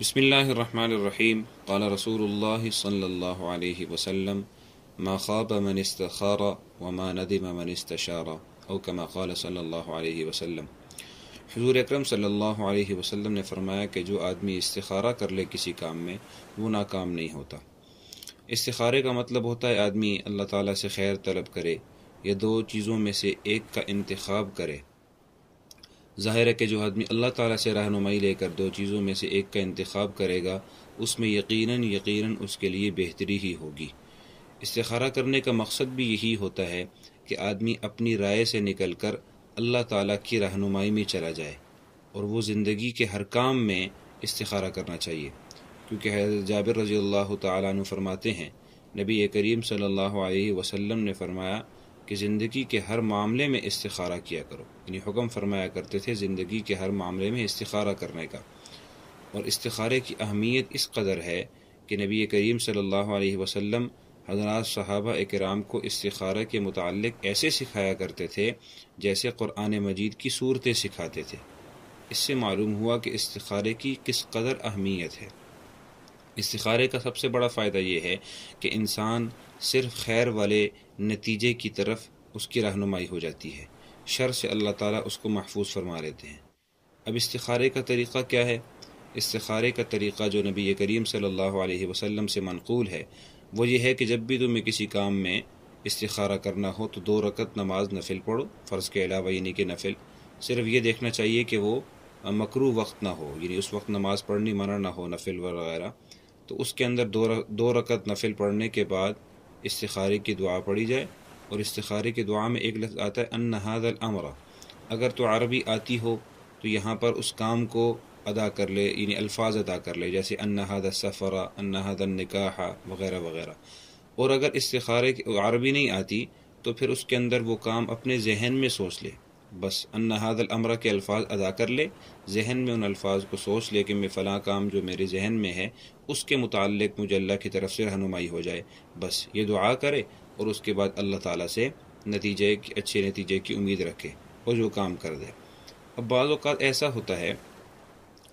बसमीम कल रसूल सल्ला वसम मा ख़ाब मन इस्तारा व मा नदम मन इस्तारा कमा सल्ला वसम हजूर अक्रम सल्लल्लाहु अलैहि ने फरमाया कि जो आदमी इस्तारा कर ले किसी काम में वो नाकाम नहीं होता इस्तारे का मतलब होता है आदमी अल्लाह ताली से खैर तलब करे या दो चीज़ों में से एक का इंतखब करे ज़ाहिर है कि जो आदमी अल्लाह ताला से रहनुमाई लेकर दो चीज़ों में से एक का इंतखब करेगा उसमें यकीनन यकीनन उसके लिए बेहतरी ही होगी इस्तारा करने का मकसद भी यही होता है कि आदमी अपनी राय से निकल कर अल्लाह ताली की रहनुमाई में चला जाए और वो ज़िंदगी के हर काम में इस्तारा करना चाहिए क्योंकि हजरत जाबिर रज़ी अल्लाह तु फरमाते हैं नबी करीम सल्लल्लाहु अलैहि वसल्लम ने फरमाया कि ज़िंदगी के हर मामले में इस्तारा किया करो यानी हुक्म फरमाया करते थे ज़िंदगी के हर मामले में इस्तारा करने का और इस्तारे की अहमियत इस कदर है कि नबी करीम सल्लल्लाहु वसम वसल्लम हजरात सहाबा कराम को इस्तारा के मुतल ऐसे सिखाया करते थे जैसे क़ुरान मजीद की सूरतें सिखाते थे इससे मालूम हुआ कि इस्तारे की किस कदर अहमियत है इस्तारे का सबसे बड़ा फ़ायदा यह है कि इंसान सिर्फ खैर वाले नतीजे की तरफ उसकी रहनुमाई हो जाती है शर से अल्लाह ताला उसको महफूज फरमा लेते हैं अब इस्तारे का तरीक़ा क्या है इस्तारे का तरीक़ा जो नबी करीम सल्लल्लाहु अलैहि वसल्लम से मनकूल है वो ये है कि जब भी तुम्हें किसी काम में इस्तारा करना हो तो दो रकत नमाज नफिल पढ़ो फ़र्ज़ के अलावा यानी कि नफिल सिर्फ ये देखना चाहिए कि वो मकरू वक्त ना हो यानी उस वक्त नमाज़ पढ़नी मना ना हो नफिल वगैरह तो उसके अंदर दो रक, दो रकत नफिल पढ़ने के बाद इस्तारे की दुआ पढ़ी जाए और इस्तारे की दुआ में एक लफ्ज़ आता है अन हादल अमरा अगर तो अरबी आती हो तो यहाँ पर उस काम को अदा कर ले यानी अल्फाज अदा कर ले जैसे अन्नहाद सफ़रा अन्नहाद निकाहा वगैरह वगैरह और अगर इस्तारे की अरबी नहीं आती तो फिर उसके अंदर वो काम अपने जहन में सोच ले बस अनहाद अमर के अल्फाज अदा कर ले जहन में उन अल्फाज को सोच ले कि मैं फ़लाँ काम जो मेरे जहन में है उसके मुतल मुझे अल्लाह की तरफ से रहनुमाई हो जाए बस ये दुआ करे और उसके बाद अल्लाह ताली से नतीजे की अच्छे नतीजे की उम्मीद रखे और जो काम कर दे अब बाज़ात ऐसा होता है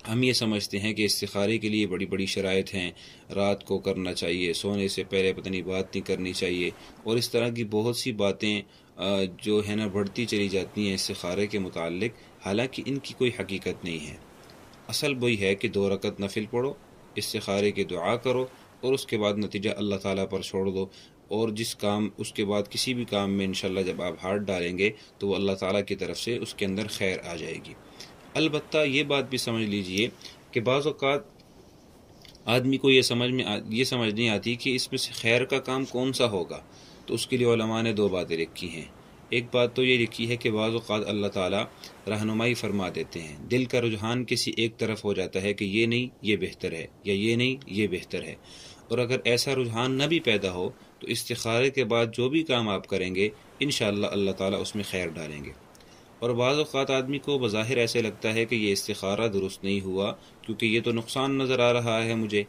हम ये समझते हैं कि इस्तारे के लिए बड़ी बड़ी शरात हैं रात को करना चाहिए सोने से पहले पता नहीं बात नहीं करनी चाहिए और इस तरह की बहुत सी बातें जो है ना बढ़ती चली जाती हैं ख़ारे के मुतल हालाँकि इनकी कोई हकीकत नहीं है असल वही है कि दो रकत नफिल पढ़ो ख़ारे की दुआ करो और उसके बाद नतीजा अल्लाह ताला पर छोड़ दो और जिस काम उसके बाद किसी भी काम में इंशाल्लाह जब आप हाथ डालेंगे तो वो अल्लाह ताला की तरफ से उसके अंदर खैर आ जाएगी अलबत् ये बात भी समझ लीजिए कि बाज़ात आदमी को ये समझ में आ, ये समझ नहीं आती कि इसमें से खैर का काम कौन सा होगा तो उसके लिए ने दो बातें लिखी हैं एक बात तो ये लिखी है कि बाज़ अवत अल्लाह ताला रहनुमाई फरमा देते हैं दिल का रुझान किसी एक तरफ हो जाता है कि ये नहीं ये बेहतर है या ये नहीं ये बेहतर है और अगर ऐसा रुझान न भी पैदा हो तो इस्तारे के बाद जो भी काम आप करेंगे इन अल्लाह ताला उसमें खैर डालेंगे और बाज़ अवत आदमी को बज़ाहिर ऐसे लगता है कि ये इस्तारा दुरुस्त नहीं हुआ क्योंकि ये तो नुकसान नज़र आ रहा है मुझे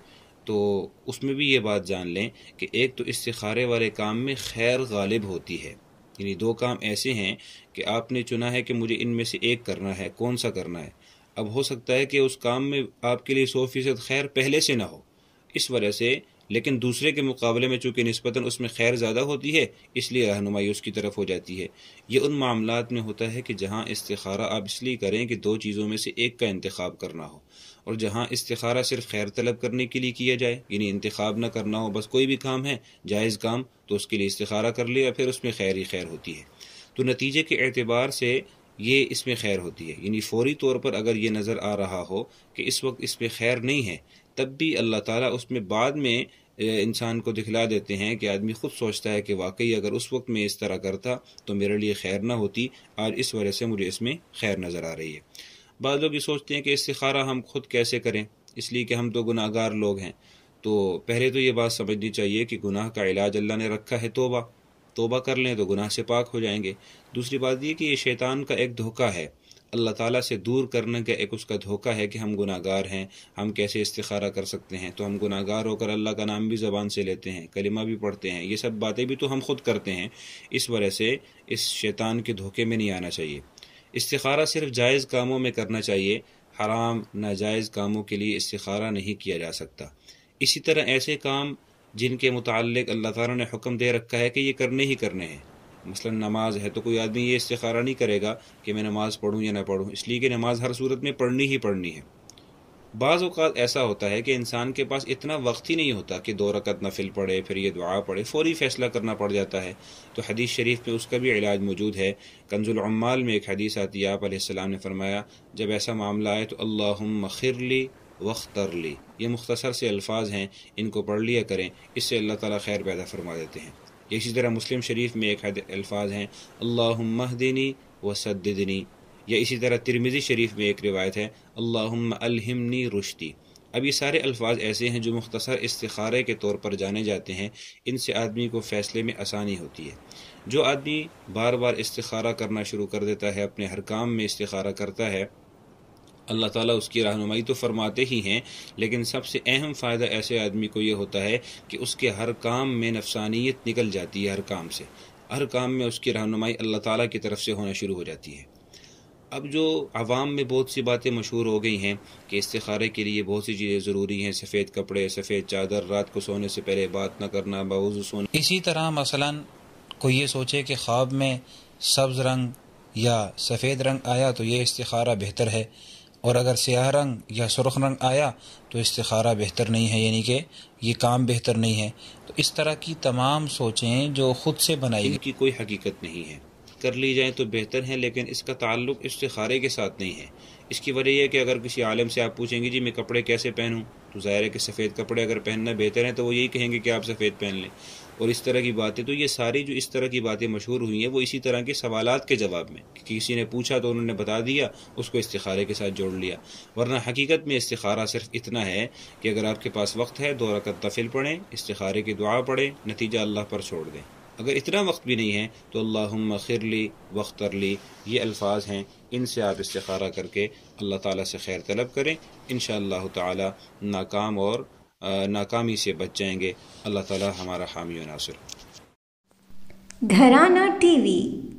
तो उसमें भी ये बात जान लें कि एक तो इस्तारे वाले काम में खैर गालिब होती है यानी दो काम ऐसे हैं कि आपने चुना है कि मुझे इनमें से एक करना है कौन सा करना है अब हो सकता है कि उस काम में आपके लिए सौ फीसद खैर पहले से ना हो इस वजह से लेकिन दूसरे के मुकाबले में चूँकि नस्बता उसमें खैर ज़्यादा होती है इसलिए रहनुमाई उसकी तरफ हो जाती है ये उन मामला में होता है कि जहाँ इस्तारा आप इसलिए करें कि दो चीज़ों में से एक का इंतखब करना हो और जहाँ इस्तारा सिर्फ खैर तलब करने के लिए किया जाए यानी इंतखब ना करना हो बस कोई भी काम है जायज़ काम तो उसके लिए इस्तारा कर लिया फिर उसमें खैर ही खैर होती है तो नतीजे के एतबार से ये इसमें खैर होती है यानी फौरी तौर पर अगर ये नज़र आ रहा हो कि इस वक्त इस पर खैर नहीं है तब भी अल्लाह ताला उसमें बाद में इंसान को दिखला देते हैं कि आदमी ख़ुद सोचता है कि वाकई अगर उस वक्त मैं इस तरह करता तो मेरे लिए खैर ना होती और इस वजह से मुझे इसमें खैर नज़र आ रही है बाद लोग ये सोचते हैं कि इस्तारा हम खुद कैसे करें इसलिए कि हम तो गुनाहगार लोग हैं तो पहले तो ये बात समझनी चाहिए कि गुनाह का इलाज अल्लाह ने रखा है तोबा तोबा कर लें तो गुनाह से पाक हो जाएंगे दूसरी बात यह कि ये शैतान का एक धोखा है अल्लाह ताला से दूर करने का एक उसका धोखा है कि हम गुनागार हैं हम कैसे इस्तारा कर सकते हैं तो हम गुनागार होकर अल्लाह का नाम भी ज़बान से लेते हैं कलिमा भी पढ़ते हैं ये सब बातें भी तो हम खुद करते हैं इस वजह से इस शैतान के धोखे में नहीं आना चाहिए इस्तारा सिर्फ जायज़ कामों में करना चाहिए हराम नाजायज़ कामों के लिए इस्तारा नहीं किया जा सकता इसी तरह ऐसे काम जिनके मुतल अल्लाह ताला ने हुक्म दे रखा है कि ये करने ही करने हैं मसलन नमाज है तो कोई आदमी ये इस्तारा नहीं करेगा कि मैं नमाज़ पढ़ूँ या ना पढ़ूँ इसलिए कि नमाज हर सूरत में पढ़नी ही पढ़नी है बाज़ अवत ऐसा होता है कि इंसान के पास इतना वक्त ही नहीं होता कि दो रकत नफिल पढ़े फिर ये दुआ पढ़े फ़ौरी फैसला करना पड़ जाता है तो हदीस शरीफ में उसका भी इलाज मौजूद है कंजुलमाल में एक हदीस आती आप ने फरमाया जब ऐसा मामला आए तो अल्लाह मखिरली वख्तर ली ये मुख्तसर से अल्फाज हैं इनको पढ़ लिया करें इससे अल्लाह ताला खैर पैदा फरमा देते हैं इसी तरह मुस्लिम शरीफ में एक अल्फाज हैं अल्लाह व वसदनी या इसी तरह तिरमिज़ी शरीफ में एक रिवायत है अल्लाह अलहमनी रुश्ती अब ये सारे अल्फाज ऐसे हैं जो मुख्तसर इस्तारे के तौर पर जाने जाते हैं इनसे आदमी को फ़ैसले में आसानी होती है जो आदमी बार बार इस्तारा करना शुरू कर देता है अपने हर काम में इस्तारा करता है अल्लाह ताला उसकी रहनुमाई तो फरमाते ही हैं लेकिन सबसे अहम फ़ायदा ऐसे आदमी को ये होता है कि उसके हर काम में नफसानियत निकल जाती है हर काम से हर काम में उसकी रहनुमाई अल्लाह ताला की तरफ से होना शुरू हो जाती है अब जो आवाम में बहुत सी बातें मशहूर हो गई हैं कि इस्तारे के लिए बहुत सी चीज़ें ज़रूरी हैं सफ़ेद कपड़े सफ़ेद चादर रात को सोने से पहले बात ना करना बावजू सोने इसी तरह मसला कोई ये सोचे कि ख्वाब में सब्ज़ रंग या सफ़ेद रंग आया तो ये इस्तारा बेहतर है और अगर स्याह रंग या सुरख रंग आया तो इस्तारा बेहतर नहीं है यानी कि ये काम बेहतर नहीं है तो इस तरह की तमाम सोचें जो खुद से बनाई की कोई हकीकत नहीं है कर ली जाए तो बेहतर है लेकिन इसका ताल्लुक इस्तारे के साथ नहीं है इसकी वजह यह कि अगर किसी आलम से आप पूछेंगे जी मैं कपड़े कैसे पहनूँ तो ज़ाहिर है कि सफ़ेद कपड़े अगर पहनना बेहतर है तो वो यही कहेंगे कि आप सफ़ेद पहन लें और इस तरह की बातें तो ये सारी जो इस तरह की बातें मशहूर हुई हैं वो इसी तरह के सवाल के जवाब में कि किसी ने पूछा तो उन्होंने बता दिया उसको इस्तारे के साथ जोड़ लिया वरना हकीकत में इस्तारा सिर्फ इतना है कि अगर आपके पास वक्त है दो रकत तफिल पढ़ें इस्तारे की दुआ पढ़ें नतीजा अल्लाह पर छोड़ दें अगर इतना वक्त भी नहीं है तो अल्लाह खिरली वख्तरली ये अल्फाज हैं इनसे आप इस्तारा करके अल्लाह ताला से खैर तलब करें इन ताला नाकाम और नाकामी से बच जाएंगे अल्लाह ताला हमारा हामी नासिर घराना टीवी